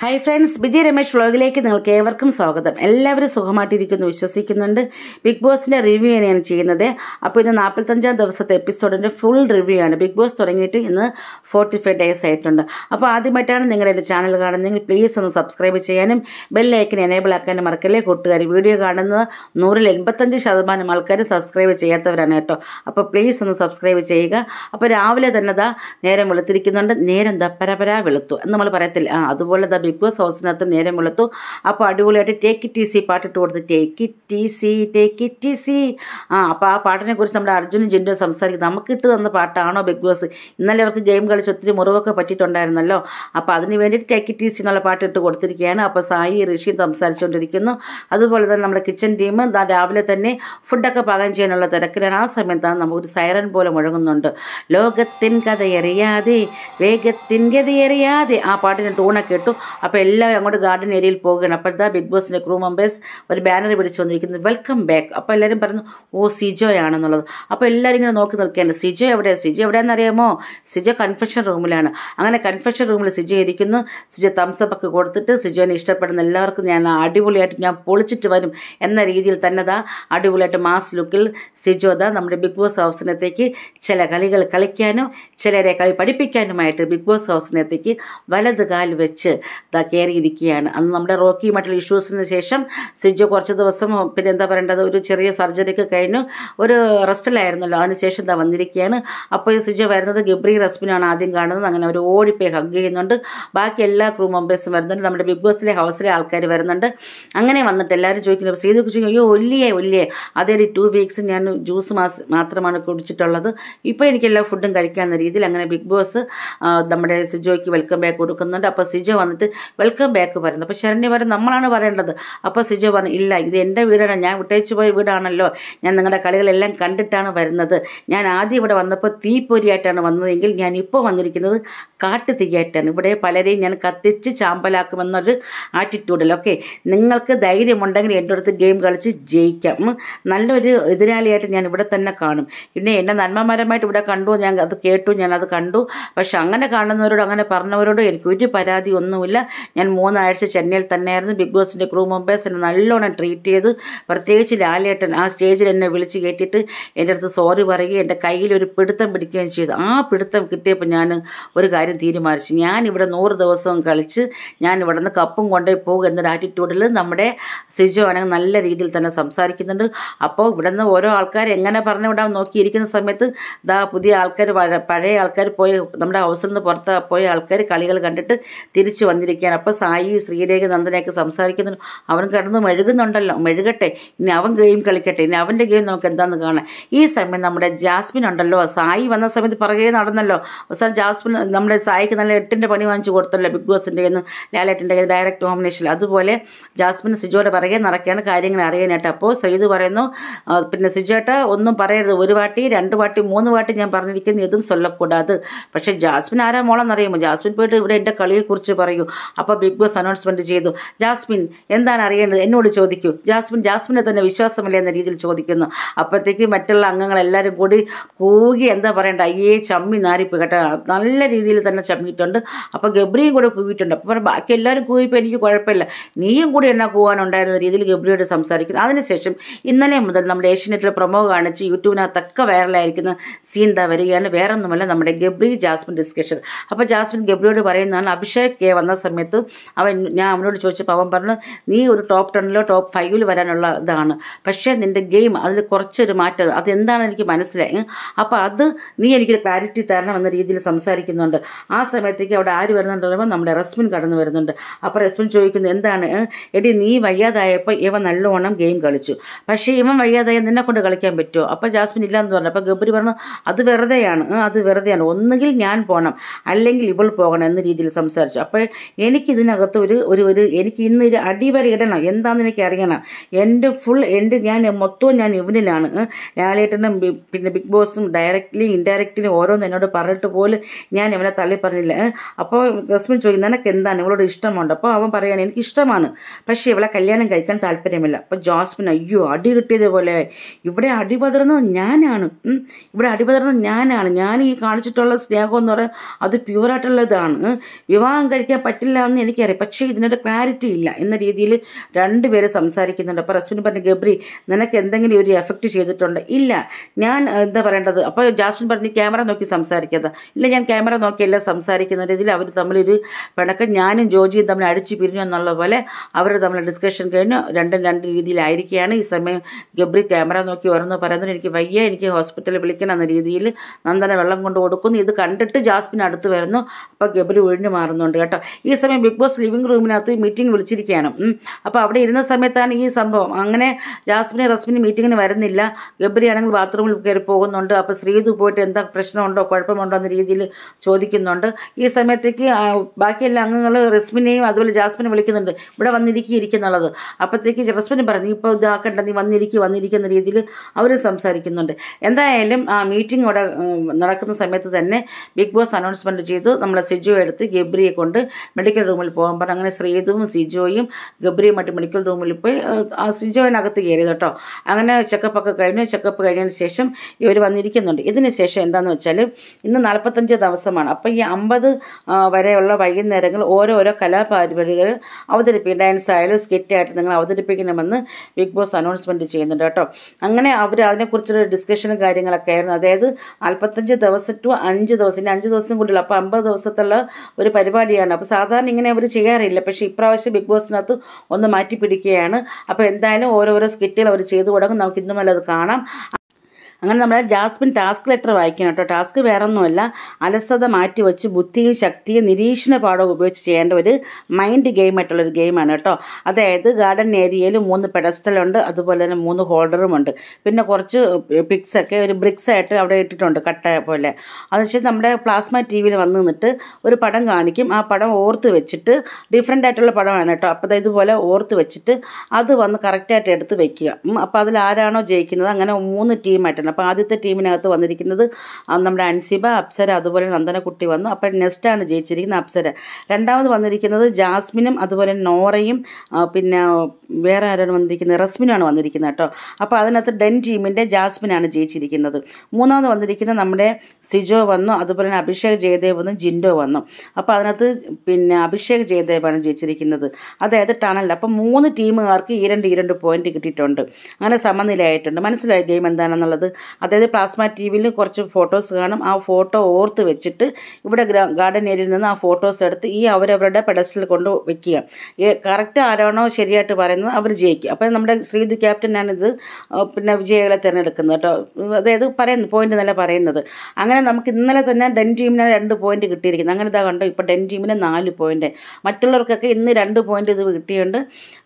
hi friends Vijay Ramesh വ്ളോഗിലേക്ക് നിങ്ങൾക്ക് ഏവർക്കും സ്വാഗതം എല്ലാവരും സുഖമായിട്ടിരിക്കുന്നു വിശ്വസിക്കുന്നുണ്ട് ബിഗ് ബോസിൻ്റെ റിവ്യൂ തന്നെയാണ് ചെയ്യുന്നത് അപ്പോൾ ഇന്ന് നാൽപ്പത്തഞ്ചാം ദിവസത്തെ എപ്പിസോഡിൻ്റെ ഫുൾ റിവ്യൂ ആണ് ബിഗ് ബോസ് തുടങ്ങിയിട്ട് ഇന്ന് ഫോർട്ടി ഫൈവ് ഡേയ്സ് ആയിട്ടുണ്ട് അപ്പോൾ ആദ്യമായിട്ടാണ് നിങ്ങൾ എൻ്റെ ചാനൽ കാണുന്നതെങ്കിൽ പ്ലീസ് ഒന്ന് സബ്സ്ക്രൈബ് ചെയ്യാനും ബെല്ലൈക്കൻ എനേബിൾ ആക്കാനും മറക്കല്ലേ കൂട്ടുകാർ വീഡിയോ കാണുന്ന നൂറിൽ എൺപത്തഞ്ച് ശതമാനം ആൾക്കാർ സബ്സ്ക്രൈബ് ചെയ്യാത്തവരാണ് കേട്ടോ അപ്പോൾ പ്ലീസ് ഒന്ന് സബ്സ്ക്രൈബ് ചെയ്യുക അപ്പോൾ രാവിലെ തന്നെ ദാ നേരം വെളുത്തിരിക്കുന്നുണ്ട് നേരം ദ പരപരാ വെളുത്തു എന്ന് നമ്മൾ പറയത്തില്ല അതുപോലെ ദ റിപ്പേഴ്സ് ഹൗസിനകത്ത് നേരം മുളത്തു അപ്പോൾ അടിപൊളിയായിട്ട് ടേക്ക് ഇറ്റ് ഈസി പാട്ടിട്ട് കൊടുത്തു take it easy take it easy ആ അപ്പോൾ ആ പാട്ടിനെ കുറിച്ച് നമ്മുടെ അർജുനും ജിൻഡോ സംസാരിക്കും നമുക്ക് ഇട്ട് തന്ന പാട്ടാണോ ബിഗ് ബോസ് ഇന്നലെ അവർക്ക് ഗെയിം കളിച്ച് ഒത്തിരി മുറിവൊക്കെ പറ്റിയിട്ടുണ്ടായിരുന്നല്ലോ അപ്പോൾ അതിന് വേണ്ടിയിട്ട് ടേക്ക് ഇറ്റ് ഈസി എന്നുള്ള പാട്ട് ഇട്ട് കൊടുത്തിരിക്കുകയാണ് അപ്പോൾ സായി ഋഷിയും സംസാരിച്ചുകൊണ്ടിരിക്കുന്നു അതുപോലെ തന്നെ നമ്മുടെ കിച്ചൺ ടീം രാവിലെ തന്നെ ഫുഡൊക്കെ പാകം ചെയ്യാനുള്ള തിരക്കിലാണ് ആ സമയത്താണ് നമുക്കൊരു സൈറൻ പോലെ മുഴങ്ങുന്നുണ്ട് ലോകത്തിൻ കഥയറിയാതെ വേഗത്തിൻ ഗതിയറിയാതെ ആ പാട്ടിൻ്റെ ടൂണൊക്കെ ഇട്ടു അപ്പോൾ എല്ലാവരും അങ്ങോട്ട് ഗാർഡൻ ഏരിയയിൽ പോവുകയാണ് അപ്പോഴത്തെ ബിഗ് ബോസിൻ്റെ ക്രൂ മെമ്പേഴ്സ് ഒരു ബാനർ പിടിച്ച് വന്നിരിക്കുന്നത് വെൽക്കം ബാക്ക് അപ്പോൾ എല്ലാവരും പറഞ്ഞു ഓ സിജോ ആണെന്നുള്ളത് അപ്പോൾ എല്ലാവരും ഇങ്ങനെ നോക്കി നിൽക്കുകയാണ് സിജോ എവിടെ സിജോ അറിയാമോ സിജോ കൺഫെഷൻ റൂമിലാണ് അങ്ങനെ കൺഫെഷൻ റൂമിൽ സിജോ ഇരിക്കുന്നു സിജോ തംസപ്പ് ഒക്കെ കൊടുത്തിട്ട് സിജോനെ ഇഷ്ടപ്പെടുന്ന എല്ലാവർക്കും ഞാൻ അടിപൊളിയായിട്ട് ഞാൻ പൊളിച്ചിട്ട് വരും എന്ന രീതിയിൽ തന്നെ ദാ അടിപൊളിയായിട്ട് മാസ് ലുക്കിൽ സിജോ ദാ നമ്മുടെ ബിഗ് ബോസ് ഹൗസിനത്തേക്ക് ചില കളികൾ കളിക്കാനും ചിലരെ കളി പഠിപ്പിക്കാനുമായിട്ട് ബിഗ് ബോസ് ഹൗസിനത്തേക്ക് വലത് കാൽ വെച്ച് ഇതാ കയറിയിരിക്കുകയാണ് അന്ന് നമ്മുടെ റോക്കിയുമായിട്ടുള്ള ഇഷ്യൂസിന് ശേഷം സിജു കുറച്ച് ദിവസം പിന്നെ എന്താ പറയേണ്ടത് ഒരു ചെറിയ സർജറിക്ക് കഴിഞ്ഞു ഒരു റെസ്റ്റിലായിരുന്നല്ലോ അതിനുശേഷം ഇതാ വന്നിരിക്കുകയാണ് അപ്പോൾ ഈ സിജു വരുന്നത് ഗബ്രി റസ്മിനാണ് ആദ്യം കാണുന്നത് അങ്ങനെ അവർ ഓടിപ്പോയി ഹഗ് ചെയ്യുന്നുണ്ട് ബാക്കി എല്ലാ ക്രൂ മെമ്പേഴ്സും വരുന്നുണ്ട് നമ്മുടെ ബിഗ് ബോസിലെ ഹൗസിലെ ആൾക്കാർ വരുന്നുണ്ട് അങ്ങനെ വന്നിട്ട് എല്ലാവരും ചോദിക്കുന്നത് സീതു ചോദിക്കും അയ്യോ ഒല്ലിയേ ഒല്ലിയേ അതേ ടു വീക്സ് ഞാൻ ജ്യൂസ് മാത്രമാണ് കുടിച്ചിട്ടുള്ളത് ഇപ്പോൾ എനിക്കെല്ലാ ഫുഡും കഴിക്കാവുന്ന രീതിയിൽ അങ്ങനെ ബിഗ് ബോസ് നമ്മുടെ സിജോയ്ക്ക് വെൽക്കം ബാക്ക് കൊടുക്കുന്നുണ്ട് അപ്പോൾ സിജോ വന്നിട്ട് വെൽക്കം ബാക്ക് പറയുന്നത് അപ്പോൾ ശരണ്യ പറയും നമ്മളാണ് പറയേണ്ടത് അപ്പോൾ സിജു പറഞ്ഞു ഇല്ല ഇത് എൻ്റെ വീടാണ് ഞാൻ വിട്ടേച്ചു പോയ വീടാണല്ലോ ഞാൻ നിങ്ങളുടെ കളികളെല്ലാം കണ്ടിട്ടാണ് വരുന്നത് ഞാൻ ആദ്യം ഇവിടെ വന്നപ്പോൾ തീപ്പൊരിയായിട്ടാണ് വന്നതെങ്കിൽ ഞാൻ ഇപ്പോൾ വന്നിരിക്കുന്നത് തീയായിട്ടാണ് ഇവിടെ പലരെയും ഞാൻ കത്തിച്ച് ചാമ്പലാക്കുമെന്നൊരു ആറ്റിറ്റ്യൂഡിൽ ഓക്കെ നിങ്ങൾക്ക് ധൈര്യമുണ്ടെങ്കിൽ എൻ്റെ അടുത്ത് ഗെയിം കളിച്ച് ജയിക്കാം നല്ലൊരു എതിരാളിയായിട്ട് ഞാൻ ഇവിടെ തന്നെ കാണും പിന്നെ എന്നെ നന്മമരമായിട്ട് ഇവിടെ കണ്ടു ഞാൻ അത് കേട്ടു ഞാൻ അത് കണ്ടു പക്ഷെ അങ്ങനെ കാണുന്നവരോട് അങ്ങനെ പറഞ്ഞവരോടും എനിക്ക് ഒരു പരാതി ഒന്നുമില്ല ഞാൻ മൂന്നാഴ്ച ചെന്നൈയിൽ തന്നെയായിരുന്നു ബിഗ് ബോസിൻ്റെ ക്രൂ മെമ്പേഴ്സ് എന്നെ നല്ലോണം ട്രീറ്റ് ചെയ്ത് പ്രത്യേകിച്ച് ലാലേട്ടൻ ആ സ്റ്റേജിൽ എന്നെ വിളിച്ച് കയറ്റിയിട്ട് എൻ്റെ അടുത്ത് സോറി പറയുകയും എൻ്റെ ഒരു പിടുത്തം പിടിക്കുകയും ചെയ്തു ആ പിടുത്തം കിട്ടിയപ്പോൾ ഞാൻ ഒരു കാര്യം തീരുമാനിച്ചു ഞാൻ ഇവിടെ നൂറ് ദിവസവും കളിച്ച് ഞാൻ ഇവിടെ നിന്ന് കപ്പും കൊണ്ടുപോയി പോകും എന്നൊരു ആറ്റിറ്റ്യൂഡിൽ നമ്മുടെ സിജു ആണെങ്കിൽ നല്ല രീതിയിൽ തന്നെ സംസാരിക്കുന്നുണ്ട് അപ്പോൾ ഇവിടെ നിന്ന് ഓരോ ആൾക്കാർ എങ്ങനെ പറഞ്ഞു വിടാൻ നോക്കിയിരിക്കുന്ന സമയത്ത് ദാ പുതിയ ആൾക്കാർ പഴയ ആൾക്കാർ പോയി നമ്മുടെ ഹൗസിൽ നിന്ന് പുറത്ത് പോയ ആൾക്കാർ കളികൾ കണ്ടിട്ട് തിരിച്ചു വന്നിരിക്കും ഇരിക്കാൻ അപ്പോൾ സായി ശ്രീരേഖ നന്ദനയൊക്കെ സംസാരിക്കുന്നു അവൻ കിടന്ന് മെഴുകുന്നുണ്ടല്ലോ മെഴുകട്ടെ ഇനി അവൻ ഗെയിം കളിക്കട്ടെ ഇനി അവൻ്റെ ഗെയിം നമുക്ക് എന്താണെന്ന് കാണാം ഈ സമയം നമ്മുടെ ജാസ്മിൻ ഉണ്ടല്ലോ സായി വന്ന സമയത്ത് പറയുകയും നടന്നല്ലോ അവസാനം ജാസ്മിൻ നമ്മുടെ സായിക്ക് നല്ല എട്ടിൻ്റെ പണി വാങ്ങിച്ചു കൊടുത്തല്ലോ ബിഗ് ബോസിൻ്റെ കയ്യിൽ നിന്ന് ലാലേട്ടൻ്റെ കയ്യിൽ ഡയറക്റ്റ് നോമിനേഷൻ അതുപോലെ ജാസ്മിൻ സിജോയുടെ പറയുകയും നടക്കുകയാണ് കാര്യങ്ങൾ അറിയാനായിട്ട് അപ്പോൾ സെയ്ദ് പറയുന്നു പിന്നെ സിജോട്ട ഒന്നും പറയരുത് ഒരു വാട്ടി രണ്ട് വാട്ടി മൂന്ന് വാട്ടി ഞാൻ പറഞ്ഞിരിക്കുന്നു ഇതും ചൊല്ലക്കൂടാത് പക്ഷേ ജാസ്മിൻ ആരാ മോളെന്നറിയുമോ ജാസ്മിൻ പോയിട്ട് ഇവിടെ എൻ്റെ കളിയെക്കുറിച്ച് പറയൂ അപ്പോൾ ബിഗ് ബോസ് അനൗൺസ്മെൻറ്റ് ചെയ്തു ജാസ്മിൻ എന്താണ് അറിയേണ്ടത് എന്നോട് ചോദിക്കൂ ജാസ്മിൻ ജാസ്മിനെ തന്നെ വിശ്വാസമില്ല എന്ന രീതിയിൽ ചോദിക്കുന്നു അപ്പോഴത്തേക്ക് മറ്റുള്ള അംഗങ്ങളെല്ലാവരും കൂടി കൂകി എന്താ പറയണ്ട അയ്യേ ചമ്മി നാരിപ്പ് കേട്ടോ നല്ല രീതിയിൽ തന്നെ ചമ്മിയിട്ടുണ്ട് അപ്പോൾ ഗബ്രിയും കൂടെ കൂവിയിട്ടുണ്ട് അപ്പോൾ ബാക്കി എല്ലാവരും കൂവിപ്പോൾ എനിക്ക് കുഴപ്പമില്ല നീയും കൂടി എന്നാ കൂവാനുണ്ടായിരുന്ന രീതിയിൽ ഗബ്രിയോട് സംസാരിക്കുന്നു അതിനുശേഷം ഇന്നലെ മുതൽ നമ്മുടെ ഏഷ്യനെറ്റിലെ പ്രൊമോ കാണിച്ച് യൂട്യൂബിനകത്തൊക്കെ വൈറലായിരിക്കുന്ന സീൻ എന്താ വരികയാണ് വേറൊന്നുമല്ല നമ്മുടെ ഗബ്രി ജാസ്മിൻ ഡിസ്കഷൻ അപ്പോൾ ജാസ്മിൻ ഗബ്രിയോട് പറയുന്നതാണ് അഭിഷേക് കെ വന്ന സമയം സമയത്ത് അവൻ ഞാൻ അവനോട് ചോദിച്ചപ്പോൾ അവൻ പറഞ്ഞു നീ ഒരു ടോപ്പ് ടെണ്ണിലോ ടോപ്പ് ഫൈവിൽ വരാനുള്ള ഇതാണ് പക്ഷേ നിൻ്റെ ഗെയിം അതിൽ കുറച്ചൊരു മാറ്റം അതെന്താണെന്ന് എനിക്ക് മനസ്സിലായി അപ്പോൾ അത് നീ എനിക്കൊരു ക്ലാരിറ്റി തരണം എന്ന രീതിയിൽ സംസാരിക്കുന്നുണ്ട് ആ സമയത്തേക്ക് അവിടെ ആര് വരുന്നുണ്ട് പറയുമ്പോൾ നമ്മുടെ റസ്മിൻ കടന്നു വരുന്നുണ്ട് അപ്പോൾ റസ്മിൻ ചോദിക്കുന്നു എന്താണ് എടി നീ വയ്യാതായപ്പോൾ ഇവ നല്ലോണം ഗെയിം കളിച്ചു പക്ഷേ ഇവൻ വയ്യാതായ നിന്നെ കൊണ്ട് കളിക്കാൻ പറ്റുമോ അപ്പോൾ ജാസ്മിൻ ഇല്ല എന്ന് പറഞ്ഞു അപ്പോൾ ഗബ്രി പറഞ്ഞു അത് വെറുതെയാണ് അത് വെറുതെയാണ് ഒന്നുകിൽ ഞാൻ പോകണം അല്ലെങ്കിൽ ഇവൾ പോകണം എന്ന രീതിയിൽ സംസാരിച്ചു അപ്പോൾ എനിക്കിതിനകത്ത് ഒരു ഒരു ഒരു എനിക്ക് ഇന്ന് ഒരു അടിവരെ ഇടണം എന്താണെന്ന് എനിക്ക് അറിയണം എൻ്റെ ഫുൾ എൻ്റെ ഞാൻ മൊത്തവും ഞാൻ ഇവനിലാണ് ലാലേട്ടനും പിന്നെ ബിഗ് ബോസും ഡയറക്റ്റ്ലി ഇൻഡയറക്റ്റ്ലി ഓരോന്നും എന്നോട് പറഞ്ഞിട്ട് പോലും ഞാൻ ഇവനെ തള്ളി പറഞ്ഞില്ല അപ്പോൾ റസ്മിൻ ചോദിക്കും നിനക്ക് എന്താണ് ഇവളോട് ഇഷ്ടമുണ്ട് അപ്പോൾ അവൻ പറയാൻ എനിക്ക് ഇഷ്ടമാണ് പക്ഷേ ഇവളെ കല്യാണം കഴിക്കാൻ താല്പര്യമില്ല അപ്പോൾ ജോസ്മിൻ അയ്യോ അടി കിട്ടിയതുപോലെ ഇവിടെ അടി ഞാനാണ് ഇവിടെ അടി ഞാനാണ് ഞാൻ ഈ കാണിച്ചിട്ടുള്ള സ്നേഹം എന്ന് പറയുന്നത് അത് പ്യൂറായിട്ടുള്ളതാണ് വിവാഹം കഴിക്കാൻ പറ്റില്ല പറ്റില്ല എന്ന് എനിക്കറിയാം പക്ഷേ ഇതിനൊരു ക്ലാരിറ്റി ഇല്ല എന്ന രീതിയിൽ രണ്ടുപേരും സംസാരിക്കുന്നുണ്ട് അപ്പോൾ റസ്മിൻ പറഞ്ഞു ഗബ്രി നിനക്ക് എന്തെങ്കിലും ഒരു എഫക്റ്റ് ചെയ്തിട്ടുണ്ട് ഇല്ല ഞാൻ എന്താ പറയേണ്ടത് അപ്പോൾ ജാസ്മിൻ പറഞ്ഞു ക്യാമറ നോക്കി സംസാരിക്കുന്നത് ഇല്ല ഞാൻ ക്യാമറ നോക്കിയല്ല സംസാരിക്കുന്ന രീതിയിൽ അവർ തമ്മിലൊരു പിണക്കം ഞാനും ജോജിയും തമ്മിൽ അടിച്ചു പിരിഞ്ഞു എന്നുള്ള പോലെ അവർ തമ്മിൽ ഡിസ്കഷൻ കഴിഞ്ഞു രണ്ടും രണ്ട് രീതിയിലായിരിക്കുകയാണ് ഈ സമയം ഗബ്രി ക്യാമറ നോക്കി ഓരോന്ന് പറയുന്നത് എനിക്ക് വയ്യ എനിക്ക് ഹോസ്പിറ്റലിൽ വിളിക്കണം എന്ന രീതിയിൽ നന്ദന വെള്ളം കൊണ്ട് കൊടുക്കുന്നു ഇത് കണ്ടിട്ട് ജാസ്മിൻ അടുത്ത് വരുന്നു അപ്പോൾ ഗബ്രി ഒഴിഞ്ഞു മാറുന്നുണ്ട് കേട്ടോ ഈ അതേസമയം ബിഗ് ബോസ് ലിവിംഗ് റൂമിനകത്ത് മീറ്റിംഗ് വിളിച്ചിരിക്കുകയാണ് അപ്പോൾ അവിടെ ഇരുന്ന സമയത്താണ് ഈ സംഭവം അങ്ങനെ ജാസ്മിന് റസ്മിന് മീറ്റിങ്ങിന് വരുന്നില്ല ആണെങ്കിൽ ബാത്റൂമിൽ കയറി പോകുന്നുണ്ട് അപ്പോൾ ശ്രീതു പോയിട്ട് എന്താ പ്രശ്നമുണ്ടോ കുഴപ്പമുണ്ടോ എന്ന രീതിയിൽ ചോദിക്കുന്നുണ്ട് ഈ സമയത്തേക്ക് ബാക്കിയെല്ലാ അംഗങ്ങൾ റസ്മിനെയും അതുപോലെ ജാസ്മിനെ വിളിക്കുന്നുണ്ട് ഇവിടെ വന്നിരിക്കുന്നുള്ളത് അപ്പോഴത്തേക്ക് റസ്മിന് പറഞ്ഞു ഇപ്പോൾ ഇതാക്കണ്ട നീ വന്നിരിക്കുക വന്നിരിക്കുന്ന രീതിയിൽ അവർ സംസാരിക്കുന്നുണ്ട് എന്തായാലും ആ മീറ്റിംഗ് അവിടെ നടക്കുന്ന സമയത്ത് തന്നെ ബിഗ് ബോസ് അനൗൺസ്മെൻറ്റ് ചെയ്തു നമ്മളെ സിജു എടുത്ത് ഗബ്രിയെ കൊണ്ട് മെഡിക്കൽ മെഡിക്കൽ റൂമിൽ പോകാൻ പറഞ്ഞു അങ്ങനെ ശ്രീതും സിജോയും ഗബ്രിയുമായിട്ട് മെഡിക്കൽ റൂമിൽ പോയി ആ സിജോയിനകത്ത് കയറി കേട്ടോ അങ്ങനെ ചെക്കപ്പൊക്കെ കഴിഞ്ഞു ചെക്കപ്പ് കഴിഞ്ഞതിന് ശേഷം ഇവർ വന്നിരിക്കുന്നുണ്ട് ഇതിന് ശേഷം എന്താണെന്ന് വെച്ചാൽ ഇന്ന് നാൽപ്പത്തഞ്ച് ദിവസമാണ് അപ്പോൾ ഈ അമ്പത് വരെയുള്ള വൈകുന്നേരങ്ങൾ ഓരോരോ കലാപരിപാടികൾ അവതരിപ്പിക്കും ഡാൻസ് ആയാലും ആയിട്ട് നിങ്ങൾ അവതരിപ്പിക്കണമെന്ന് ബിഗ് ബോസ് അനൗൺസ്മെൻറ്റ് ചെയ്യുന്നുണ്ട് കേട്ടോ അങ്ങനെ അവർ അതിനെക്കുറിച്ചുള്ള ഡിസ്കഷനും കാര്യങ്ങളൊക്കെ ആയിരുന്നു അതായത് നാൽപ്പത്തഞ്ച് ദിവസം ടു അഞ്ച് ദിവസം ഇനി അഞ്ച് ദിവസം കൂടിയുള്ള അപ്പോൾ അമ്പത് ദിവസത്തുള്ള ഒരു പരിപാടിയാണ് അപ്പോൾ സാധാരണ സാധാരണ ഇങ്ങനെ അവർ ചെയ്യാറില്ല പക്ഷെ ഇപ്രാവശ്യം ബിഗ് ബോസിനകത്ത് ഒന്ന് മാറ്റി പിടിക്കുകയാണ് അപ്പോൾ എന്തായാലും ഓരോരോ സ്കിറ്റുകൾ അവർ ചെയ്തു തുടങ്ങും നമുക്ക് ഇന്നും അത് കാണാം അങ്ങനെ നമ്മൾ ജാസ്മിൻ ടാസ്ക് ലെറ്റർ വായിക്കണം കേട്ടോ ടാസ്ക് ഒന്നുമല്ല അലസത മാറ്റിവെച്ച് ബുദ്ധിയും ശക്തിയും നിരീക്ഷണ പാഠവും ഉപയോഗിച്ച് ചെയ്യേണ്ട ഒരു മൈൻഡ് ഗെയിം ആയിട്ടുള്ളൊരു ഗെയിമാണ് കേട്ടോ അതായത് ഗാർഡൻ ഏരിയയിൽ മൂന്ന് പെഡസ്റ്റലുണ്ട് അതുപോലെ തന്നെ മൂന്ന് ഹോൾഡറുമുണ്ട് പിന്നെ കുറച്ച് പിക്സൊക്കെ ഒരു ബ്രിക്സ് ആയിട്ട് അവിടെ ഇട്ടിട്ടുണ്ട് കട്ട പോലെ അത് വെച്ചാൽ നമ്മുടെ പ്ലാസ്മ ടി വിയിൽ വന്ന് നിന്നിട്ട് ഒരു പടം കാണിക്കും ആ പടം ഓർത്ത് വെച്ചിട്ട് ഡിഫറെൻ്റ് ആയിട്ടുള്ള പടമാണ് കേട്ടോ അപ്പോൾ ഇതുപോലെ ഓർത്ത് വെച്ചിട്ട് അത് വന്ന് കറക്റ്റായിട്ട് എടുത്ത് വെക്കുക അപ്പോൾ അതിൽ ആരാണോ ജയിക്കുന്നത് അങ്ങനെ മൂന്ന് ടീമായിട്ടാണ് വരണം അപ്പോൾ ആദ്യത്തെ ടീമിനകത്ത് വന്നിരിക്കുന്നത് നമ്മുടെ അൻസിബ അപ്സര അതുപോലെ നന്ദനക്കുട്ടി വന്നു അപ്പോൾ നെസ്റ്റാണ് ജയിച്ചിരിക്കുന്ന അപ്സര രണ്ടാമത് വന്നിരിക്കുന്നത് ജാസ്മിനും അതുപോലെ നോറയും പിന്നെ വേറെ ആരാണ് വന്നിരിക്കുന്നത് റസ്മിനാണ് വന്നിരിക്കുന്നത് കേട്ടോ അപ്പോൾ അതിനകത്ത് ഡെൻ ടീമിൻ്റെ ജാസ്മിനാണ് ജയിച്ചിരിക്കുന്നത് മൂന്നാമത് വന്നിരിക്കുന്നത് നമ്മുടെ സിജോ വന്നു അതുപോലെ തന്നെ അഭിഷേക് ജയദേവ് വന്നു ജിൻഡോ വന്നു അപ്പോൾ അതിനകത്ത് പിന്നെ അഭിഷേക് ജയദേവാണ് ജയിച്ചിരിക്കുന്നത് അതായത് ടണൽ അപ്പോൾ മൂന്ന് ടീമുകാർക്ക് ഈ രണ്ട് ഈ രണ്ട് പോയിന്റ് കിട്ടിയിട്ടുണ്ട് അങ്ങനെ സമനിലയായിട്ടുണ്ട് മനസ്സിലായ ഗെയിം എന്താണെന്നുള്ളത് അതായത് പ്ലാസ്മ ടി വിയിൽ കുറച്ച് ഫോട്ടോസ് കാണും ആ ഫോട്ടോ ഓർത്ത് വെച്ചിട്ട് ഇവിടെ ഗാർഡൻ ഏരിയയിൽ നിന്ന് ആ ഫോട്ടോസ് എടുത്ത് ഈ അവരവരുടെ പെഡസ്റ്റിൽ കൊണ്ട് വെക്കുക കറക്റ്റ് ആരാണോ ശരിയായിട്ട് പറയുന്നത് അവർ ജയിക്കും അപ്പോൾ നമ്മുടെ ശ്രീതു ഇത് പിന്നെ വിജയകളെ തിരഞ്ഞെടുക്കുന്നത് കേട്ടോ അതായത് പറയുന്നത് പോയിന്റ് നല്ല പറയുന്നത് അങ്ങനെ നമുക്ക് ഇന്നലെ തന്നെ ഡെൻ ടീമിന് രണ്ട് പോയിന്റ് കിട്ടിയിരിക്കുന്നത് അങ്ങനെ ഇതാ കണ്ടോ ഇപ്പോൾ ഡെൻ ടീമിന് നാല് പോയിന്റ് മറ്റുള്ളവർക്കൊക്കെ ഇന്ന് രണ്ട് പോയിന്റ് ഇത് കിട്ടിയുണ്ട്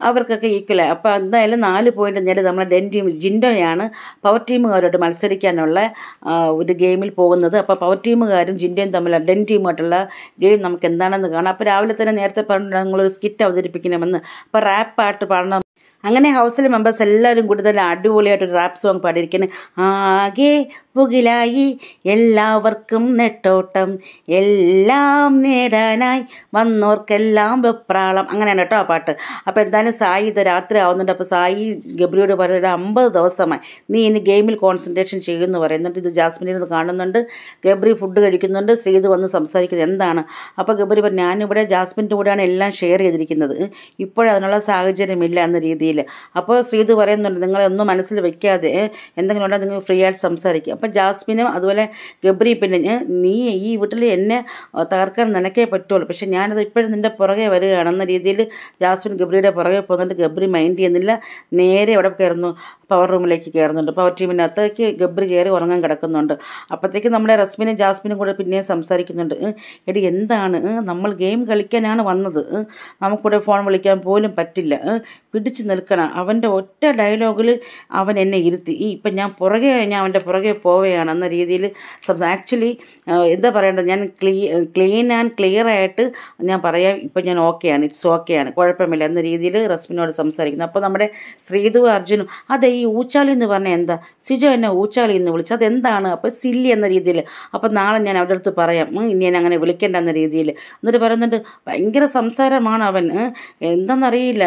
അവർക്കൊക്കെ ഈക്വലായി അപ്പോൾ എന്തായാലും നാല് പോയിന്റ് നേടി നമ്മുടെ ഡെൻ ടീം ജിൻഡോയാണ് പവർ ടീമുകാരോട് മത്സരിക്കാനുള്ള ഒരു ഗെയിമിൽ പോകുന്നത് അപ്പോൾ പവർ ടീമുകാരും ജിൻഡയും തമ്മിൽ ഡെൻ ടീമായിട്ടുള്ള ഗെയിം നമുക്ക് എന്താണെന്ന് കാണാം അപ്പോൾ രാവിലെ തന്നെ നേരത്തെ പറഞ്ഞിട്ടുണ്ടെങ്കിൽ നിങ്ങളൊരു സ്കിറ്റ് അവതരിപ്പിക്കണമെന്ന് അപ്പോൾ റാപ്പ് പാട്ട് പാടണം അങ്ങനെ ഹൗസിലെ മെമ്പേഴ്സ് എല്ലാവരും കൂടുതൽ അടിപൊളിയായിട്ട് ഒരു റാപ്പ് സോങ് പാടിയിരിക്കുന്നത് ആകെ പുകിലായി എല്ലാവർക്കും നെട്ടോട്ടം എല്ലാം നേടാനായി വന്നോർക്കെല്ലാം വെപ്രാളം അങ്ങനെയാണ് കേട്ടോ ആ പാട്ട് അപ്പോൾ എന്തായാലും സായി ഇത് രാത്രി ആവുന്നുണ്ട് അപ്പോൾ സായി ഗബ്രിയോട് പറയുന്നത് അമ്പത് ദിവസമായി നീ ഇനി ഗെയിമിൽ കോൺസെൻട്രേഷൻ ചെയ്യുമെന്ന് പറയുന്നുണ്ട് ഇത് ജാസ്മിനിൽ നിന്ന് കാണുന്നുണ്ട് ഗബ്രി ഫുഡ് കഴിക്കുന്നുണ്ട് ശ്രീത് വന്ന് സംസാരിക്കുന്നത് എന്താണ് അപ്പോൾ ഗബ്രി പറഞ്ഞു ഞാനിവിടെ ജാസ്മിൻ്റെ കൂടെയാണ് എല്ലാം ഷെയർ ചെയ്തിരിക്കുന്നത് ഇപ്പോഴതിനുള്ള സാഹചര്യമില്ല എന്ന രീതിയിൽ രീതിയിൽ അപ്പോൾ ശ്രീതു പറയുന്നുണ്ട് നിങ്ങളൊന്നും മനസ്സിൽ വെക്കാതെ എന്തെങ്കിലും ഉണ്ടെങ്കിൽ നിങ്ങൾ ഫ്രീ ആയിട്ട് സംസാരിക്കും അപ്പോൾ ജാസ്മിനും അതുപോലെ ഗബ്രി പിന്നെ നീ ഈ വീട്ടിൽ എന്നെ തകർക്കാൻ നിനക്കേ പറ്റുള്ളൂ പക്ഷേ ഞാനത് ഇപ്പോഴും നിൻ്റെ പുറകെ വരികയാണെന്ന രീതിയിൽ ജാസ്മിൻ ഗബ്രിയുടെ പുറകെ പോകുന്നുണ്ട് ഗബ്രി മൈൻഡ് ചെയ്യുന്നില്ല നേരെ അവിടെ കയറുന്നു പവർ റൂമിലേക്ക് കയറുന്നുണ്ട് പവർ ടീമിനകത്തേക്ക് ഗബ്രി കയറി ഉറങ്ങാൻ കിടക്കുന്നുണ്ട് അപ്പോഴത്തേക്ക് നമ്മുടെ റസ്മിനും ജാസ്മിനും കൂടെ പിന്നെയും സംസാരിക്കുന്നുണ്ട് എടി എന്താണ് നമ്മൾ ഗെയിം കളിക്കാനാണ് വന്നത് നമുക്കിവിടെ ഫോൺ വിളിക്കാൻ പോലും പറ്റില്ല പിടിച്ചു നിൽക്കണം അവൻ്റെ ഒറ്റ ഡയലോഗിൽ അവൻ എന്നെ ഇരുത്തി ഈ ഇപ്പം ഞാൻ പുറകെ ഞാൻ അവൻ്റെ പുറകെ പോവുകയാണ് എന്ന രീതിയിൽ ആക്ച്വലി എന്താ പറയേണ്ടത് ഞാൻ ക്ലീ ക്ലീൻ ആൻഡ് ക്ലിയർ ആയിട്ട് ഞാൻ പറയാം ഇപ്പം ഞാൻ ഓക്കെയാണ് ഇറ്റ്സ് ഓക്കെയാണ് കുഴപ്പമില്ല എന്ന രീതിയിൽ റസ്മിനോട് സംസാരിക്കുന്നു അപ്പോൾ നമ്മുടെ ശ്രീധു അർജുനും അതെ ഈ ഊച്ചാലി എന്ന് പറഞ്ഞാൽ എന്താ സിജു എന്നെ ഊച്ചാളി എന്ന് വിളിച്ചു അതെന്താണ് അപ്പോൾ സില്ലി എന്ന രീതിയിൽ അപ്പോൾ നാളെ ഞാൻ അവരുടെ അടുത്ത് പറയാം ഇനി ഞാൻ അങ്ങനെ വിളിക്കേണ്ട എന്ന രീതിയിൽ എന്നിട്ട് പറയുന്നുണ്ട് ഭയങ്കര സംസാരമാണ് അവൻ എന്താണെന്നറിയില്ല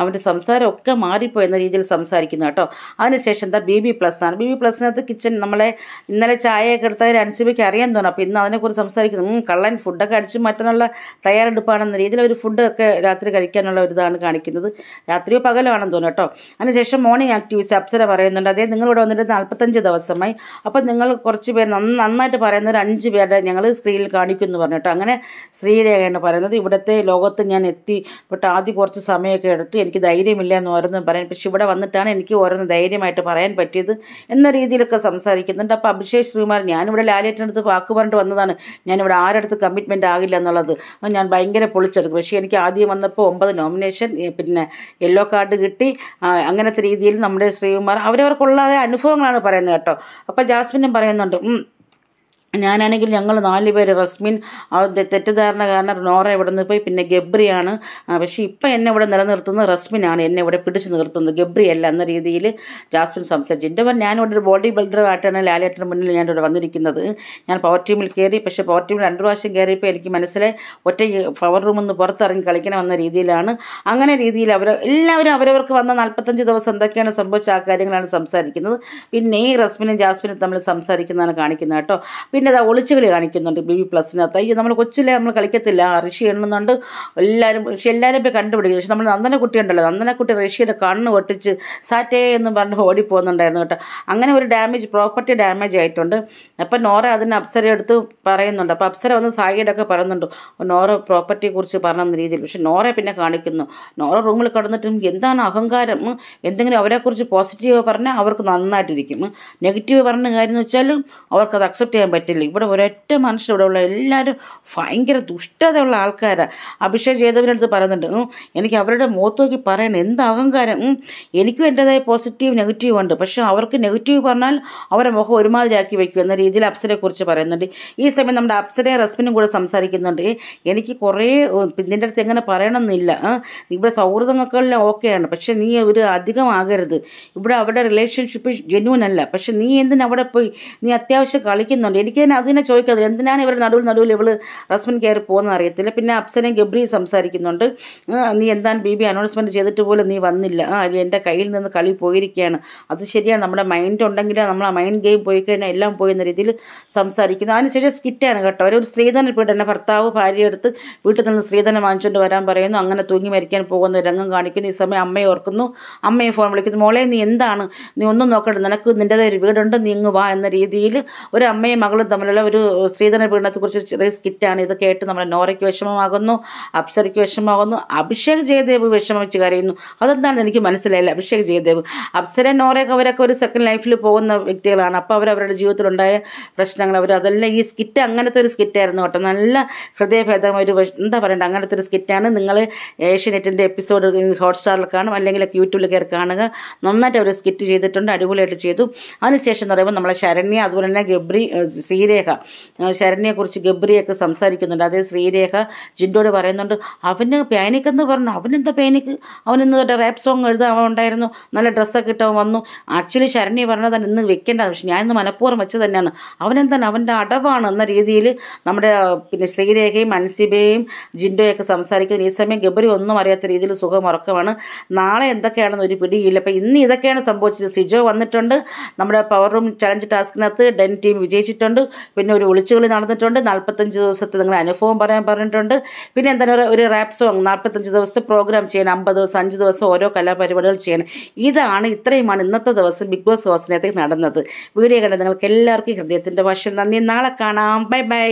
അവൻ്റെ സംസാരം ഒക്കെ മാറിപ്പോയി എന്ന രീതിയിൽ സംസാരിക്കുന്നു കേട്ടോ അതിനുശേഷം എന്താ ബി ബി പ്ലസ് ആണ് ബി ബി പ്ലസിനകത്ത് കിച്ചൺ നമ്മളെ ഇന്നലെ ചായയൊക്കെ എടുത്തവർ അനുസരിച്ച് അറിയാൻ തോന്നുന്നു അപ്പോൾ ഇന്ന് അതിനെക്കുറിച്ച് സംസാരിക്കുന്നു കള്ളൻ ഫുഡൊക്കെ അടിച്ച് മാറ്റാനുള്ള തയ്യാറെടുപ്പാണെന്ന രീതിയിൽ ഒരു ഫുഡൊക്കെ രാത്രി കഴിക്കാനുള്ള ഒരു കാണിക്കുന്നത് രാത്രിയോ പകലോ ആണെന്ന് തോന്നുന്നു കേട്ടോ അതിനുശേഷം മോർണിംഗ് ആക്ടിവിസ്റ്റ് അപ്സര പറയുന്നുണ്ട് അതേ നിങ്ങളിവിടെ വന്നിട്ട് നാൽപ്പത്തഞ്ച് ദിവസമായി അപ്പോൾ നിങ്ങൾ കുറച്ച് പേര് നന്നായിട്ട് പറയുന്ന ഒരു അഞ്ച് പേരുടെ ഞങ്ങൾ സ്ത്രീയിൽ കാണിക്കുന്നു പറഞ്ഞു കേട്ടോ അങ്ങനെ ശ്രീരേഖയാണ് പറയുന്നത് ഇവിടുത്തെ ലോകത്ത് ഞാൻ എത്തിപ്പെട്ട് ആദ്യം കുറച്ച് സമയമൊക്കെ എടുത്തു എനിക്ക് ധൈര്യമില്ല പറയാമെന്ന് ഓരോന്ന് പറയാൻ പക്ഷെ ഇവിടെ വന്നിട്ടാണ് എനിക്ക് ഓരോന്ന് ധൈര്യമായിട്ട് പറയാൻ പറ്റിയത് എന്ന രീതിയിലൊക്കെ സംസാരിക്കുന്നുണ്ട് അപ്പോൾ അഭിഷേക് ശ്രീകുമാർ ഞാനിവിടെ അടുത്ത് വാക്ക് പറഞ്ഞിട്ട് വന്നതാണ് ഞാനിവിടെ ആരടുത്ത് കമ്മിറ്റ്മെൻ്റ് ആകില്ല എന്നുള്ളത് ഞാൻ ഭയങ്കര പൊളിച്ചെടുക്കും പക്ഷേ എനിക്ക് ആദ്യം വന്നപ്പോൾ ഒമ്പത് നോമിനേഷൻ പിന്നെ യെല്ലോ കാർഡ് കിട്ടി അങ്ങനത്തെ രീതിയിൽ നമ്മുടെ ശ്രീകുമാർ അവരവർക്കുള്ള അനുഭവങ്ങളാണ് പറയുന്നത് കേട്ടോ അപ്പോൾ ജാസ്മിനും പറയുന്നുണ്ട് ഞാനാണെങ്കിൽ ഞങ്ങൾ നാല് പേര് റസ്മിൻ തെറ്റിദ്ധാരണ കാരണം നോറ ഇവിടെ നിന്ന് പോയി പിന്നെ ഗബ്രിയാണ് പക്ഷേ ഇപ്പം എന്നെ ഇവിടെ നിലനിർത്തുന്നത് റസ്മിനാണ് എന്നെ ഇവിടെ പിടിച്ചു നിർത്തുന്നത് ഗബ്രി അല്ല എന്ന രീതിയിൽ ജാസ്മിൻ സംസാരിച്ചു എൻ്റെ ഞാൻ ഞാനിവിടെ ഒരു ബോഡി ബിൽഡറായിട്ടാണ് ലാലേട്ടൻ്റെ മുന്നിൽ ഞാനിവിടെ വന്നിരിക്കുന്നത് ഞാൻ പവർ ടീമിൽ കയറി പക്ഷേ പവർ ടീമിൽ രണ്ട് പ്രാവശ്യം കയറിയപ്പോൾ എനിക്ക് മനസ്സിലായി ഒറ്റ പവർ റൂമിൽ പുറത്തിറങ്ങി കളിക്കണമെന്ന രീതിയിലാണ് അങ്ങനെ രീതിയിൽ അവർ എല്ലാവരും അവരവർക്ക് വന്ന നാൽപ്പത്തഞ്ച് ദിവസം എന്തൊക്കെയാണ് സംഭവിച്ച ആ കാര്യങ്ങളാണ് സംസാരിക്കുന്നത് പിന്നെ ഈ റസ്മിനും ജാസ്മിനും തമ്മിൽ സംസാരിക്കുന്നതാണ് കാണിക്കുന്നത് കേട്ടോ പിന്നെ ഇതാ ഒളിച്ചുകളി കാണിക്കുന്നുണ്ട് ബി ബി പ്ലസിനകത്ത് അയ്യോ നമ്മൾ കൊച്ചിലെ നമ്മൾ കളിക്കത്തില്ല ഋഷി എണ്ണുന്നുണ്ട് എല്ലാവരും പക്ഷെ എല്ലാവരും പോയി കണ്ടുപിടിക്കും പക്ഷെ നമ്മൾ നന്ദനക്കുട്ടി ഉണ്ടല്ലോ നന്ദനക്കുട്ടി ഋഷിയുടെ കണ്ണ് പൊട്ടിച്ച് സാറ്റേ എന്ന് പറഞ്ഞ് ഓടിപ്പോകുന്നുണ്ടായിരുന്നു കേട്ടോ അങ്ങനെ ഒരു ഡാമേജ് പ്രോപ്പർട്ടി ഡാമേജ് ആയിട്ടുണ്ട് അപ്പം നോറ അതിന് അപ്സര എടുത്ത് പറയുന്നുണ്ട് അപ്പോൾ അപ്സര വന്ന് സായിയുടെയൊക്കെ പറയുന്നുണ്ട് നോറ പ്രോപ്പർട്ടിയെക്കുറിച്ച് പറഞ്ഞ രീതിയിൽ പക്ഷെ നോറ പിന്നെ കാണിക്കുന്നു നോറ റൂമിൽ കിടന്നിട്ടും എന്താണ് അഹങ്കാരം എന്തെങ്കിലും അവരെക്കുറിച്ച് പോസിറ്റീവ് പറഞ്ഞാൽ അവർക്ക് നന്നായിട്ടിരിക്കും നെഗറ്റീവ് പറഞ്ഞ കാര്യം എന്ന് വെച്ചാൽ അവർക്കത് അക്സെപ്റ്റ് ചെയ്യാൻ പറ്റും പറ്റില്ല ഇവിടെ ഒരൊറ്റ മനുഷ്യർ ഇവിടെ ഉള്ള എല്ലാവരും ഭയങ്കര ദുഷ്ടതയുള്ള ആൾക്കാരാണ് അഭിഷേക് ചെയ്തവരടുത്ത് പറയുന്നുണ്ട് എനിക്ക് അവരുടെ മുഖത്ത് നോക്കി പറയണം എന്ത് അഹങ്കാരം എനിക്കും എൻ്റെതായ പോസിറ്റീവ് നെഗറ്റീവ് ഉണ്ട് പക്ഷേ അവർക്ക് നെഗറ്റീവ് പറഞ്ഞാൽ അവരെ മുഖം ഒരുമാതിരിയാക്കി വയ്ക്കും എന്ന രീതിയിൽ അപ്സരയെക്കുറിച്ച് പറയുന്നുണ്ട് ഈ സമയം നമ്മുടെ അപ്സരയും റസ്മിനും കൂടെ സംസാരിക്കുന്നുണ്ട് എനിക്ക് കുറേ നിൻ്റെ അടുത്ത് എങ്ങനെ പറയണമെന്നില്ല ഇവിടെ സൗഹൃദങ്ങൾക്കെല്ലാം ഓക്കെയാണ് പക്ഷേ നീ ഒരു അധികം ആകരുത് ഇവിടെ അവരുടെ റിലേഷൻഷിപ്പ് ജെന്യൂൻ അല്ല പക്ഷേ നീ എന്തിനവിടെ അവിടെ പോയി നീ അത്യാവശ്യം കളിക്കുന്നുണ്ട് എനിക്ക് എനിക്ക് തന്നെ അതിനെ ചോദിക്കാതെ എന്തിനാണ് ഇവരുടെ നടുവിൽ നടുവിൽ ഇവള് റസ്മിൻ കയറി പോകുന്നത് അറിയത്തില്ല പിന്നെ അപ്സനയും ഗബ്രി സംസാരിക്കുന്നുണ്ട് നീ എന്താണ് ബി ബി അനൗൺസ്മെൻറ്റ് ചെയ്തിട്ട് പോലും നീ വന്നില്ല ആ എൻ്റെ കയ്യിൽ നിന്ന് കളി പോയിരിക്കുകയാണ് അത് ശരിയാണ് നമ്മുടെ മൈൻഡ് ഉണ്ടെങ്കിൽ നമ്മൾ ആ മൈൻഡ് ഗെയിം പോയി കഴിഞ്ഞാൽ എല്ലാം പോയെന്ന രീതിയിൽ സംസാരിക്കുന്നു അതിനുശേഷം സ്കിറ്റാണ് കേട്ടോ ഒരു പോയിട്ട് എൻ്റെ ഭർത്താവ് ഭാര്യ എടുത്ത് വീട്ടിൽ നിന്ന് സ്ത്രീധനം വാങ്ങിച്ചുകൊണ്ട് വരാൻ പറയുന്നു അങ്ങനെ തൂങ്ങി മരിക്കാൻ പോകുന്ന രംഗം കാണിക്കുന്നു ഈ സമയം അമ്മയെ ഓർക്കുന്നു അമ്മയെ ഫോൺ വിളിക്കുന്നു മോളെ നീ എന്താണ് നീ ഒന്നും നോക്കണ്ട നിനക്ക് നിൻ്റെതായ ഒരു വീടുണ്ട് നീ ഇങ്ങ് വാ എന്ന രീതിയിൽ ഒരു അമ്മയും മകളും തമ്മിലുള്ള ഒരു സ്ത്രീധന പീഡനത്തെക്കുറിച്ച് ചെറിയ സ്കിറ്റാണ് ഇത് കേട്ട് നമ്മുടെ നോറയ്ക്ക് വിഷമമാകുന്നു അപ്സരയ്ക്ക് വിഷമമാകുന്നു അഭിഷേക് ജയദേവ് വിഷമിച്ച് കരയുന്നു അതെന്താണെന്ന് എനിക്ക് മനസ്സിലായില്ല അഭിഷേക് ജയദേവ് അപ്സര നോറയൊക്കെ അവരൊക്കെ ഒരു സെക്കൻഡ് ലൈഫിൽ പോകുന്ന വ്യക്തികളാണ് അപ്പോൾ അവർ അവരുടെ ജീവിതത്തിലുണ്ടായ പ്രശ്നങ്ങൾ അവർ അതെല്ലാം ഈ സ്കിറ്റ് അങ്ങനത്തെ ഒരു സ്കിറ്റായിരുന്നു കേട്ടോ നല്ല ഹൃദയഭേദം ഒരു എന്താ പറയണ്ട അങ്ങനത്തെ ഒരു സ്കിറ്റാണ് നിങ്ങൾ ഏഷ്യനെറ്റിൻ്റെ എപ്പിസോഡ് ഹോട്ട്സ്റ്റാറിൽ കാണും അല്ലെങ്കിൽ യൂട്യൂബിൽ കയറി കാണുക നന്നായിട്ട് അവർ സ്കിറ്റ് ചെയ്തിട്ടുണ്ട് അടിപൊളിയായിട്ട് ചെയ്തു അതിനുശേഷം എന്ന് പറയുമ്പോൾ നമ്മളെ ശരണ്യ അതുപോലെ തന്നെ ഗബ്രി ശ്രീ ശ്രീരേഖ ശരണ്യെക്കുറിച്ച് ഗബ്രിയൊക്കെ സംസാരിക്കുന്നുണ്ട് അതേ ശ്രീരേഖ ജിൻഡോട് പറയുന്നുണ്ട് അവന് പാനിക്കെന്ന് പറഞ്ഞു അവനെന്താ പാനിക്ക് അവനിന്ന് തൊട്ട് റാപ്പ് സോങ് എഴുതാൻ ഉണ്ടായിരുന്നു നല്ല ഡ്രസ്സൊക്കെ ഇട്ട് അവൻ വന്നു ആക്ച്വലി ശരണ്യ പറഞ്ഞത് ഇന്ന് വെക്കേണ്ട പക്ഷെ ഞാൻ ഇന്ന് മനഃപൂർവ്വം വെച്ച് തന്നെയാണ് അവനെന്താണ് അവൻ്റെ അടവാണ് എന്ന രീതിയിൽ നമ്മുടെ പിന്നെ ശ്രീരേഖയും അൻസിബയും ജിൻഡോയൊക്കെ സംസാരിക്കുന്നത് ഈ സമയം ഗബ്രി ഒന്നും അറിയാത്ത രീതിയിൽ സുഖം ഉറക്കമാണ് നാളെ എന്തൊക്കെയാണെന്ന് ഒരു പിടിയില്ല അപ്പം ഇന്ന് ഇതൊക്കെയാണ് സംഭവിച്ചത് സിജോ വന്നിട്ടുണ്ട് നമ്മുടെ പവർ റൂം ചലഞ്ച് ടാസ്കിനകത്ത് ഡെൻ ടീം വിജയിച്ചിട്ടുണ്ട് പിന്നെ ഒരു ഒളിച്ചുകളി നടന്നിട്ടുണ്ട് നാൽപ്പത്തഞ്ച് ദിവസത്തെ നിങ്ങൾ അനുഭവം പറയാൻ പറഞ്ഞിട്ടുണ്ട് പിന്നെ എന്താണ് ഒരു റാപ്പ് സോങ് നാൽപ്പത്തഞ്ച് ദിവസത്തെ പ്രോഗ്രാം ചെയ്യാൻ അമ്പത് ദിവസം അഞ്ച് ദിവസം ഓരോ കലാപരിപാടികൾ ചെയ്യാൻ ഇതാണ് ഇത്രയുമാണ് ഇന്നത്തെ ദിവസം ബിഗ് ബോസ് ഹോസ്റ്റിനകത്തേക്ക് നടന്നത് വീഡിയോ കണ്ട നിങ്ങൾക്ക് എല്ലാവർക്കും ഹൃദയത്തിൻ്റെ ഭാഷ നന്ദി നാളെ കാണാം ബൈ ബൈ